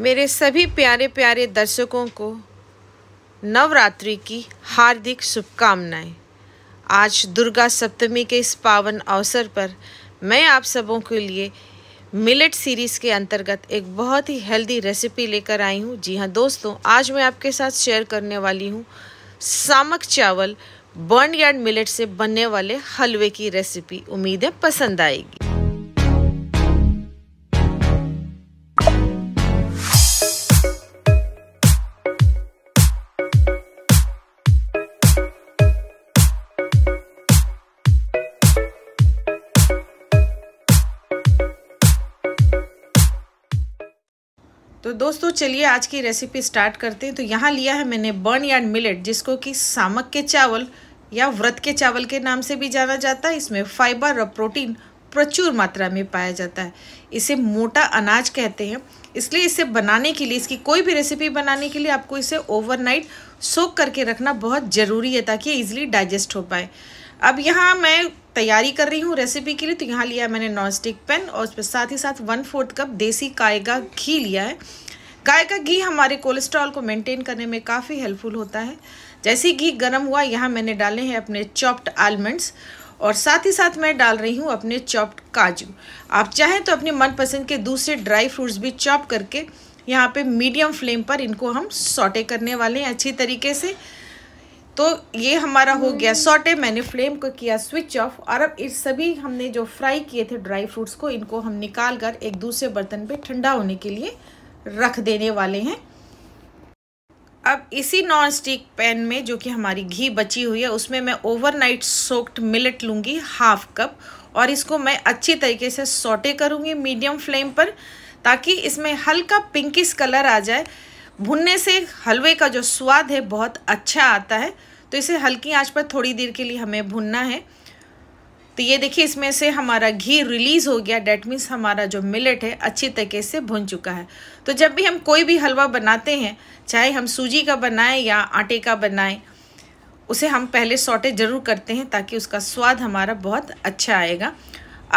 मेरे सभी प्यारे प्यारे दर्शकों को नवरात्रि की हार्दिक शुभकामनाएं आज दुर्गा सप्तमी के इस पावन अवसर पर मैं आप सबों के लिए मिलेट सीरीज़ के अंतर्गत एक बहुत ही हेल्दी रेसिपी लेकर आई हूँ जी हाँ दोस्तों आज मैं आपके साथ शेयर करने वाली हूँ सामक चावल बर्न यार्ड मिलेट से बनने वाले हलवे की रेसिपी उम्मीदें पसंद आएगी तो दोस्तों चलिए आज की रेसिपी स्टार्ट करते हैं तो यहाँ लिया है मैंने बर्न यार्ड मिलेट जिसको कि सामक के चावल या व्रत के चावल के नाम से भी जाना जाता है इसमें फाइबर और प्रोटीन प्रचुर मात्रा में पाया जाता है इसे मोटा अनाज कहते हैं इसलिए इसे बनाने के लिए इसकी कोई भी रेसिपी बनाने के लिए आपको इसे ओवरनाइट सोख करके रखना बहुत ज़रूरी है ताकि ईजिली डाइजेस्ट हो पाए अब यहाँ मैं तैयारी कर रही हूँ रेसिपी के लिए तो यहाँ लिया है मैंने नॉन स्टिक पैन और उस पर साथ ही साथ वन फोर्थ कप देसी गाय का घी लिया है गाय का घी हमारे कोलेस्ट्रॉल को मेंटेन करने में काफ़ी हेल्पफुल होता है जैसे ही घी गर्म हुआ यहाँ मैंने डाले हैं अपने चॉप्ड आलमंड्स और साथ ही साथ मैं डाल रही हूँ अपने चॉप्ड काजू आप चाहें तो अपने मनपसंद के दूसरे ड्राई फ्रूट्स भी चॉप करके यहाँ पे मीडियम फ्लेम पर इनको हम सॉटे करने वाले हैं अच्छी तरीके से तो ये हमारा हो गया हम्म। सॉटे मैंने फ्लेम को किया स्विच ऑफ और अब इस सभी हमने जो फ्राई किए थे ड्राई फ्रूट्स को इनको हम निकाल कर एक दूसरे बर्तन पे ठंडा होने के लिए रख देने वाले हैं अब इसी नॉन स्टिक पैन में जो कि हमारी घी बची हुई है उसमें मैं ओवरनाइट सोक्ड मिलेट लूँगी हाफ कप और इसको मैं अच्छी तरीके से सोटे करूँगी मीडियम फ्लेम पर ताकि इसमें हल्का पिंकिस कलर आ जाए भुनने से हलवे का जो स्वाद है बहुत अच्छा आता है तो इसे हल्की आंच पर थोड़ी देर के लिए हमें भुनना है तो ये देखिए इसमें से हमारा घी रिलीज़ हो गया डैट मीन्स हमारा जो मिलेट है अच्छी तरीके से भुन चुका है तो जब भी हम कोई भी हलवा बनाते हैं चाहे हम सूजी का बनाएं या आटे का बनाएं उसे हम पहले सॉटे ज़रूर करते हैं ताकि उसका स्वाद हमारा बहुत अच्छा आएगा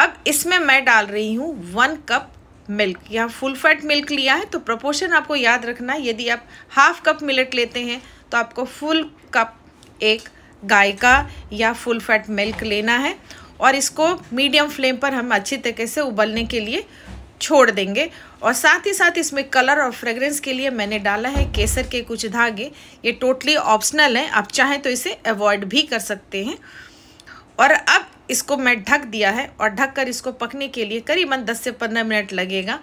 अब इसमें मैं डाल रही हूँ वन कप मिल्क यहाँ फुल फैट मिल्क लिया है तो प्रपोर्शन आपको याद रखना है यदि आप हाफ कप मिलेट लेते हैं तो आपको फुल कप एक गाय का या फुल फैट मिल्क लेना है और इसको मीडियम फ्लेम पर हम अच्छी तरीके से उबलने के लिए छोड़ देंगे और साथ ही साथ इसमें कलर और फ्रेगरेंस के लिए मैंने डाला है केसर के कुछ धागे ये टोटली ऑप्शनल है आप चाहें तो इसे अवॉइड भी कर सकते हैं और अब इसको मैं ढक दिया है और ढक कर इसको पकने के लिए करीबन 10 से 15 मिनट लगेगा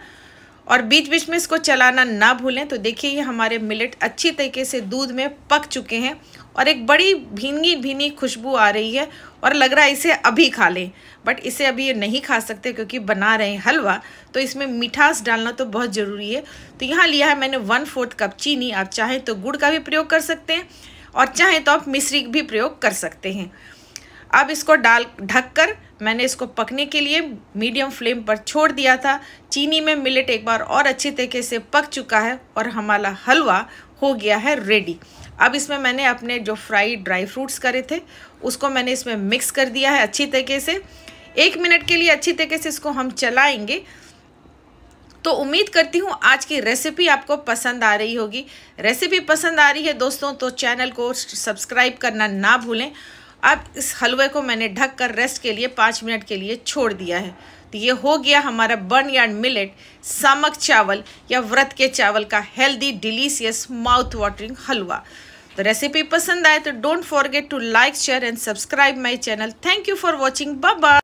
और बीच बीच में इसको चलाना ना भूलें तो देखिए ये हमारे मिलेट अच्छी तरीके से दूध में पक चुके हैं और एक बड़ी भीनी भीनी खुशबू आ रही है और लग रहा है इसे अभी खा लें बट इसे अभी ये नहीं खा सकते क्योंकि बना रहे हैं हलवा तो इसमें मिठास डालना तो बहुत ज़रूरी है तो यहाँ लिया है मैंने वन फोर्थ कप चीनी आप चाहें तो गुड़ का भी प्रयोग कर सकते हैं और चाहें तो आप मिश्री भी प्रयोग कर सकते हैं अब इसको डाल ढककर मैंने इसको पकने के लिए मीडियम फ्लेम पर छोड़ दिया था चीनी में मिलेट एक बार और अच्छी तरीके से पक चुका है और हमारा हलवा हो गया है रेडी अब इसमें मैंने अपने जो फ्राई ड्राई फ्रूट्स करे थे उसको मैंने इसमें मिक्स कर दिया है अच्छी तरीके से एक मिनट के लिए अच्छी तरीके से इसको हम चलाएंगे तो उम्मीद करती हूँ आज की रेसिपी आपको पसंद आ रही होगी रेसिपी पसंद आ रही है दोस्तों तो चैनल को सब्सक्राइब करना ना भूलें अब इस हलवे को मैंने ढक कर रेस्ट के लिए पाँच मिनट के लिए छोड़ दिया है तो ये हो गया हमारा बर्न यार्ड मिलेट सामक चावल या व्रत के चावल का हेल्दी डिलीशियस माउथ वाटरिंग हलवा तो रेसिपी पसंद आए तो don't forget to like share and subscribe my channel thank you for watching Baba